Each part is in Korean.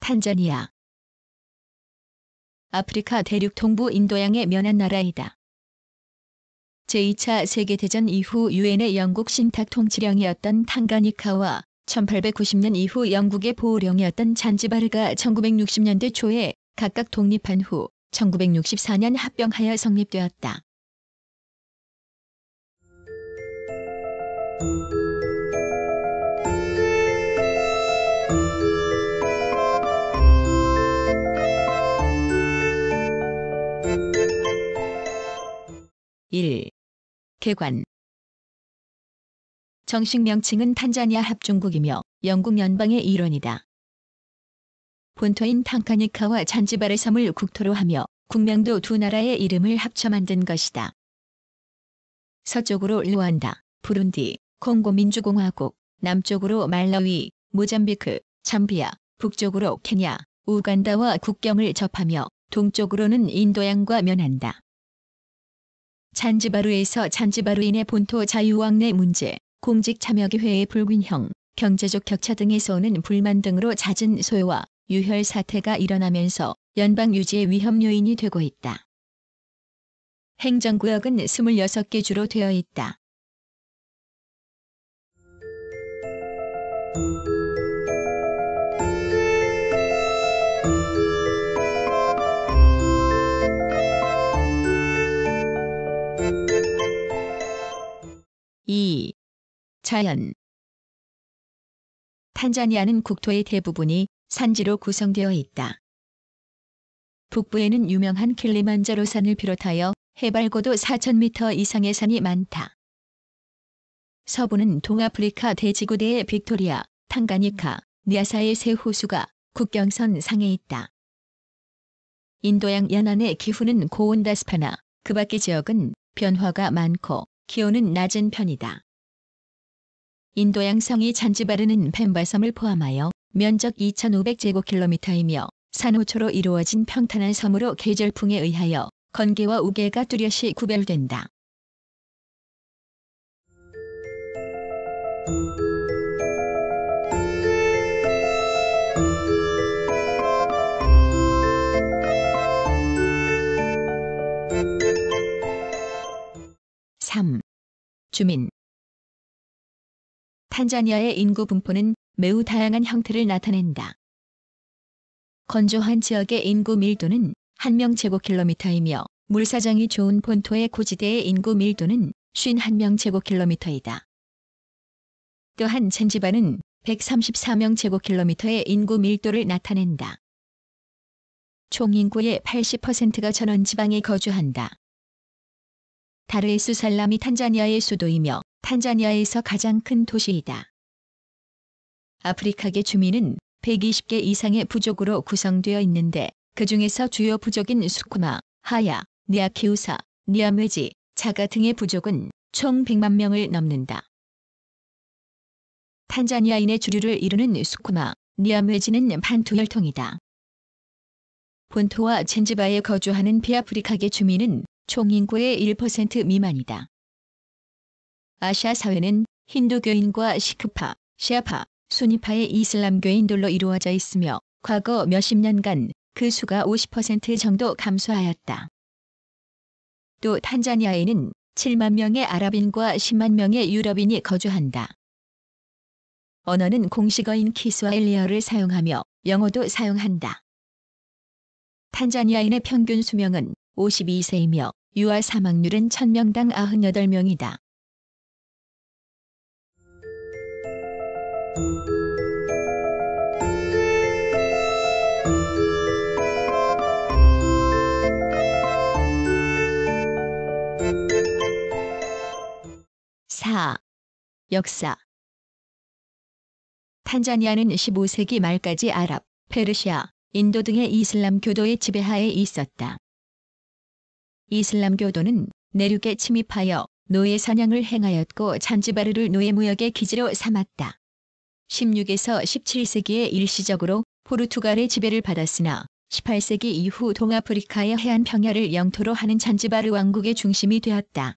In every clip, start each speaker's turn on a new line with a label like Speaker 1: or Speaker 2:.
Speaker 1: 탄자니아 아프리카 대륙 동부 인도양의 면한 나라이다. 제2차 세계대전 이후 유엔의 영국 신탁 통치령이었던 탕가니카와 1890년 이후 영국의 보호령이었던 잔지바르가 1960년대 초에 각각 독립한 후 1964년 합병하여 성립되었다. (1) 개관 정식 명칭은 탄자니아 합중국이며 영국 연방의 일원이다. 본토인 탕카니카와 잔지바르 섬을 국토로 하며 국명도 두 나라의 이름을 합쳐 만든 것이다. 서쪽으로 르완다, 부룬디, 콩고민주공화국, 남쪽으로 말라위, 모잠비크, 잠비아, 북쪽으로 케냐, 우간다와 국경을 접하며 동쪽으로는 인도양과 면한다. 잔지바르에서 잔지바르인의 본토 자유왕래 문제, 공직 참여기회의 불균형, 경제적 격차 등에서 오는 불만 등으로 잦은 소요와 유혈 사태가 일어나면서 연방 유지의 위험 요인이 되고 있다. 행정구역은 26개 주로 되어 있다. 2. 자연 탄자니아는 국토의 대부분이 산지로 구성되어 있다. 북부에는 유명한 킬리만자로 산을 비롯하여 해발고도 4,000m 이상의 산이 많다. 서부는 동아프리카 대지구대의 빅토리아, 탕가니카 니아사의 세 호수가 국경선 상에 있다. 인도양 연안의 기후는 고온다스파나 그 밖의 지역은 변화가 많고 기온은 낮은 편이다. 인도양성이 잔지바르는 펜바섬을 포함하여 면적 2,500제곱킬로미터이며 산호초로 이루어진 평탄한 섬으로 계절풍에 의하여 건개와 우개가 뚜렷이 구별된다. 주민 탄자니아의 인구 분포는 매우 다양한 형태를 나타낸다. 건조한 지역의 인구 밀도는 1명 제곱킬로미터이며 물사정이 좋은 본토의 고지대의 인구 밀도는 51명 제곱킬로미터이다. 또한 젠지바는 134명 제곱킬로미터의 인구 밀도를 나타낸다. 총 인구의 80%가 전원지방에 거주한다. 다르에스 살람이 탄자니아의 수도이며 탄자니아에서 가장 큰 도시이다. 아프리카계 주민은 120개 이상의 부족으로 구성되어 있는데 그 중에서 주요 부족인 수쿠마, 하야, 니아키우사, 니아메지, 자가 등의 부족은 총 100만 명을 넘는다. 탄자니아인의 주류를 이루는 수쿠마, 니아메지는 반투 혈통이다. 본토와 첸지바에 거주하는 비아프리카계 주민은 총 인구의 1% 미만이다. 아시아 사회는 힌두교인과 시크파, 시아파, 수니파의 이슬람교인들로 이루어져 있으며 과거 몇십 년간 그 수가 50% 정도 감소하였다. 또 탄자니아에는 7만 명의 아랍인과 10만 명의 유럽인이 거주한다. 언어는 공식어인 키스와엘리어를 사용하며 영어도 사용한다. 탄자니아인의 평균 수명은 52세이며 유아 사망률은 1000명당 98명이다. 4. 역사 탄자니아는 15세기 말까지 아랍, 페르시아, 인도 등의 이슬람 교도의 지배하에 있었다. 이슬람 교도는 내륙에 침입하여 노예 사냥을 행하였고 잔지바르를 노예 무역의 기지로 삼았다. 16에서 17세기에 일시적으로 포르투갈의 지배를 받았으나 18세기 이후 동아프리카의 해안 평야를 영토로 하는 잔지바르 왕국의 중심이 되었다.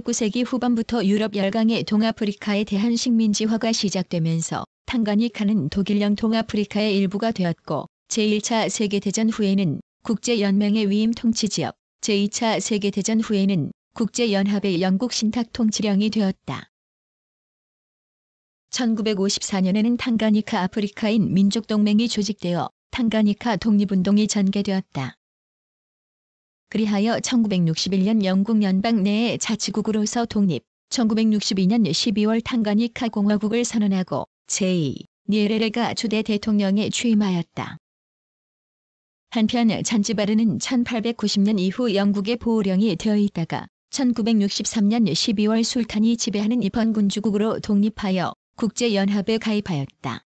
Speaker 1: 19세기 후반부터 유럽 열강의 동아프리카에 대한 식민지화가 시작되면서 탕가니카는 독일령 동아프리카의 일부가 되었고 제1차 세계대전 후에는 국제연맹의 위임 통치지역, 제2차 세계대전 후에는 국제연합의 영국 신탁 통치령이 되었다. 1954년에는 탕가니카 아프리카인 민족동맹이 조직되어 탕가니카 독립운동이 전개되었다. 그리하여 1961년 영국 연방 내의 자치국으로서 독립, 1962년 12월 탄가니카 공화국을 선언하고 제2 니에레레가 초대 대통령에 취임하였다. 한편 잔지바르는 1890년 이후 영국의 보호령이 되어 있다가 1963년 12월 술탄이 지배하는 입헌군주국으로 독립하여 국제연합에 가입하였다.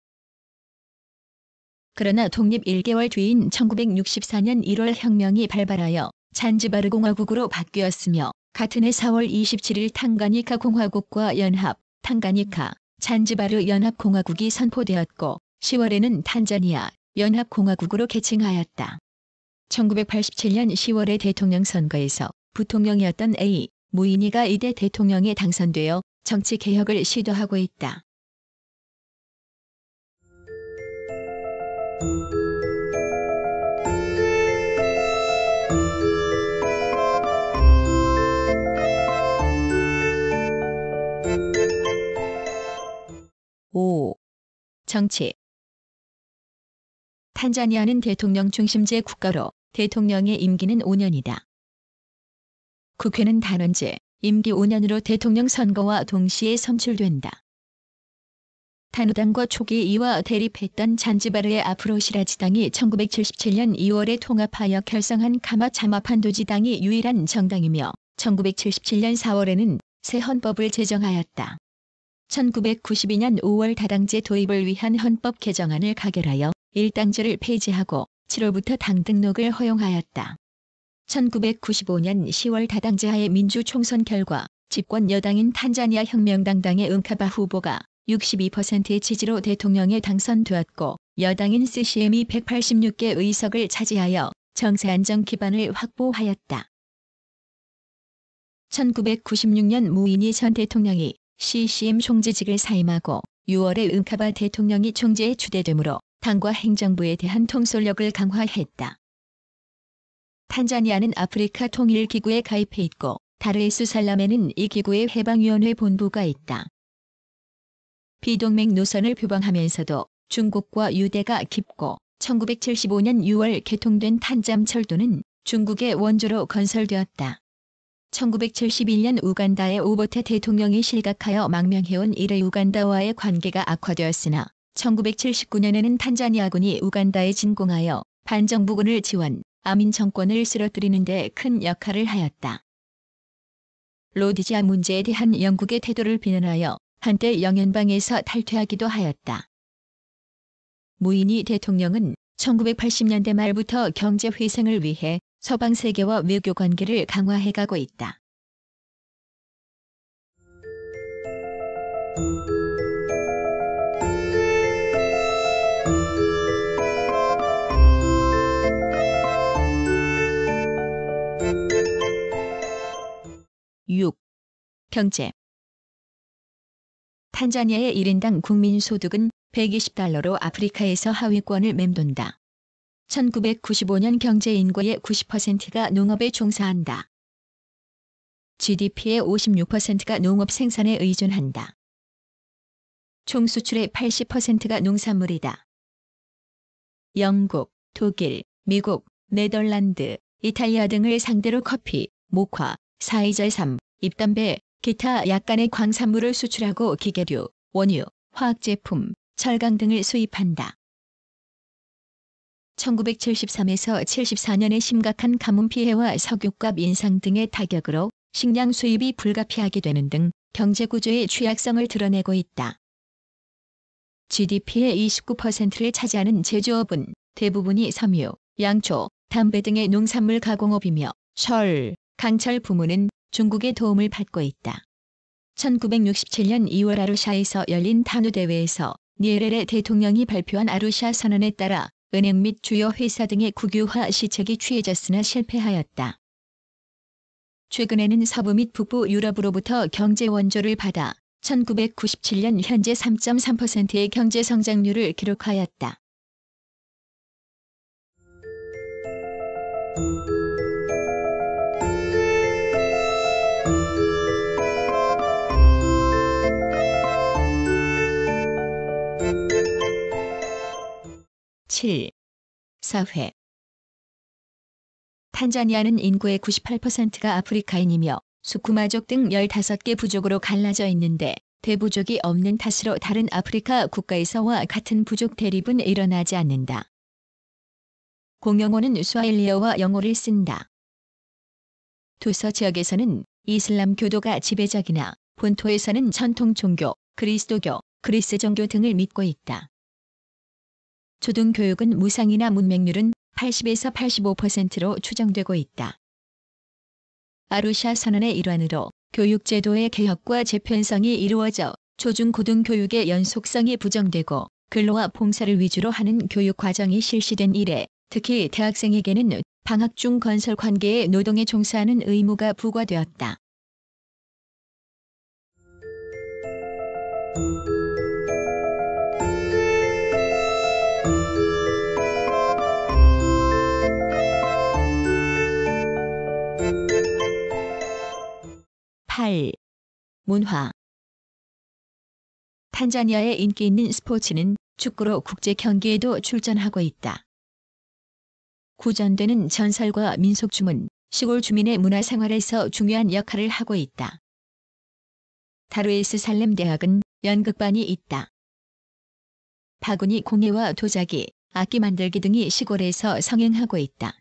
Speaker 1: 그러나 독립 1개월 뒤인 1964년 1월 혁명이 발발하여 잔지바르 공화국으로 바뀌었으며 같은 해 4월 27일 탕가니카 공화국과 연합 탕가니카 잔지바르 연합공화국이 선포되었고 10월에는 탄자니아 연합공화국으로 개칭하였다. 1987년 10월의 대통령 선거에서 부통령이었던 A. 무이니가 이대 대통령에 당선되어 정치 개혁을 시도하고 있다. 정치 탄자니아는 대통령 중심제 국가로 대통령의 임기는 5년이다. 국회는 단원제, 임기 5년으로 대통령 선거와 동시에 선출된다. 단우당과 초기 이와 대립했던 잔지바르의 아프로 시라지당이 1977년 2월에 통합하여 결성한 가마자마판도지당이 유일한 정당이며 1977년 4월에는 새 헌법을 제정하였다. 1992년 5월 다당제 도입을 위한 헌법 개정안을 가결하여 일당제를 폐지하고 7월부터 당 등록을 허용하였다. 1995년 10월 다당제하의 민주 총선 결과 집권 여당인 탄자니아 혁명당당의 은카바 후보가 62%의 지지로 대통령에 당선되었고 여당인 CCM이 186개 의석을 차지하여 정세 안정 기반을 확보하였다. 1996년 무인이 전 대통령이 CCM 총재직을 사임하고 6월에 은카바 대통령이 총재에 추대되므로 당과 행정부에 대한 통솔력을 강화했다. 탄자니아는 아프리카 통일기구에 가입해 있고 다르에스 살람에는 이 기구의 해방위원회 본부가 있다. 비동맹 노선을 표방하면서도 중국과 유대가 깊고 1975년 6월 개통된 탄잠철도는 중국의 원조로 건설되었다. 1971년 우간다의 오버테 대통령이 실각하여 망명해온 이래 우간다와의 관계가 악화되었으나 1979년에는 탄자니아군이 우간다에 진공하여 반정부군을 지원, 아민 정권을 쓰러뜨리는 데 큰 역할을 하였다. 로디지아 문제에 대한 영국의 태도를 비난하여 한때 영연방에서 탈퇴하기도 하였다. 무인이 대통령은 1980년대 말부터 경제 회생을 위해 서방 세계와 외교 관계를 강화해 가고 있다. (6) 경제 탄자니아의 1인당 국민 소득은 120달러로 아프리카에서 하위권을 맴돈다. 1995년 경제 인구의 90%가 농업에 종사한다. GDP의 56%가 농업 생산에 의존한다. 총 수출의 80%가 농산물이다. 영국, 독일, 미국, 네덜란드, 이탈리아 등을 상대로 커피, 목화, 사이절삼, 입담배 기타 약간의 광산물을 수출하고 기계류, 원유, 화학제품, 철강 등을 수입한다. 1973에서 74년의 심각한 가뭄 피해와 석유값 인상 등의 타격으로 식량 수입이 불가피하게 되는 등 경제구조의 취약성을 드러내고 있다. GDP의 29%를 차지하는 제조업은 대부분이 섬유, 양초, 담배 등의 농산물 가공업이며 철, 강철 부문은 중국의 도움을 받고 있다. 1967년 2월 아루샤에서 열린 탄우 대회에서 니에레레 대통령이 발표한 아루샤 선언에 따라 은행 및 주요 회사 등의 국유화 시책이 취해졌으나 실패하였다. 최근에는 서부 및 북부 유럽으로부터 경제 원조를 받아 1997년 현재 3.3%의 경제 성장률을 기록하였다. 7. 사회 탄자니아는 인구의 98%가 아프리카인이며 수쿠마족 등 15개 부족으로 갈라져 있는데 대부족이 없는 탓으로 다른 아프리카 국가에서와 같은 부족 대립은 일어나지 않는다. 공용어는 스와일리어와 영어를 쓴다. 도서 지역에서는 이슬람 교도가 지배적이나 본토에서는 전통 종교, 그리스도교, 그리스 종교 등을 믿고 있다. 초등교육은 무상이나 문맹률은 80에서 85%로 추정되고 있다. 아루샤 선언의 일환으로 교육제도의 개혁과 재편성이 이루어져 초중고등교육의 연속성이 부정되고 근로와 봉사를 위주로 하는 교육 과정이 실시된 이래 특히 대학생에게는 방학 중 건설 관계의 노동에 종사하는 의무가 부과되었다. 8. 문화 탄자니아의 인기 있는 스포츠는 축구로 국제 경기에도 출전하고 있다. 구전되는 전설과 민속 주문, 시골 주민의 문화생활에서 중요한 역할을 하고 있다. 다루에스 살렘 대학은 연극반이 있다. 바구니 공예와 도자기, 악기 만들기 등이 시골에서 성행하고 있다.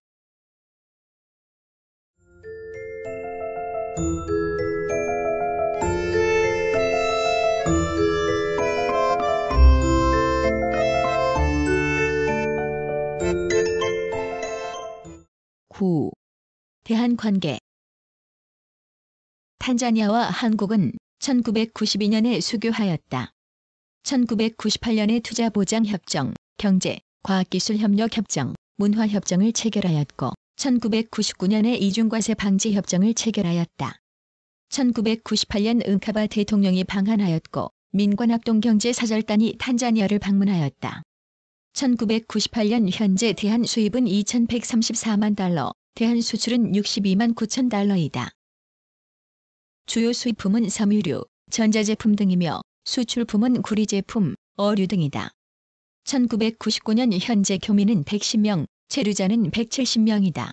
Speaker 1: 구 대한 관계 탄자니아와 한국은 1992년에 수교하였다. 1998년에 투자보장협정, 경제, 과학기술협력협정, 문화협정을 체결하였고 1999년에 이중과세 방지 협정을 체결하였다. 1998년 은카바 대통령이 방한하였고 민관합동경제사절단이 탄자니아를 방문하였다. 1998년 현재 대한 수입은 2134만 달러, 대한 수출은 62만 9천 달러이다. 주요 수입품은 섬유류, 전자제품 등이며 수출품은 구리제품, 어류 등이다. 1999년 현재 교민은 110명, 체류자는 170명이다.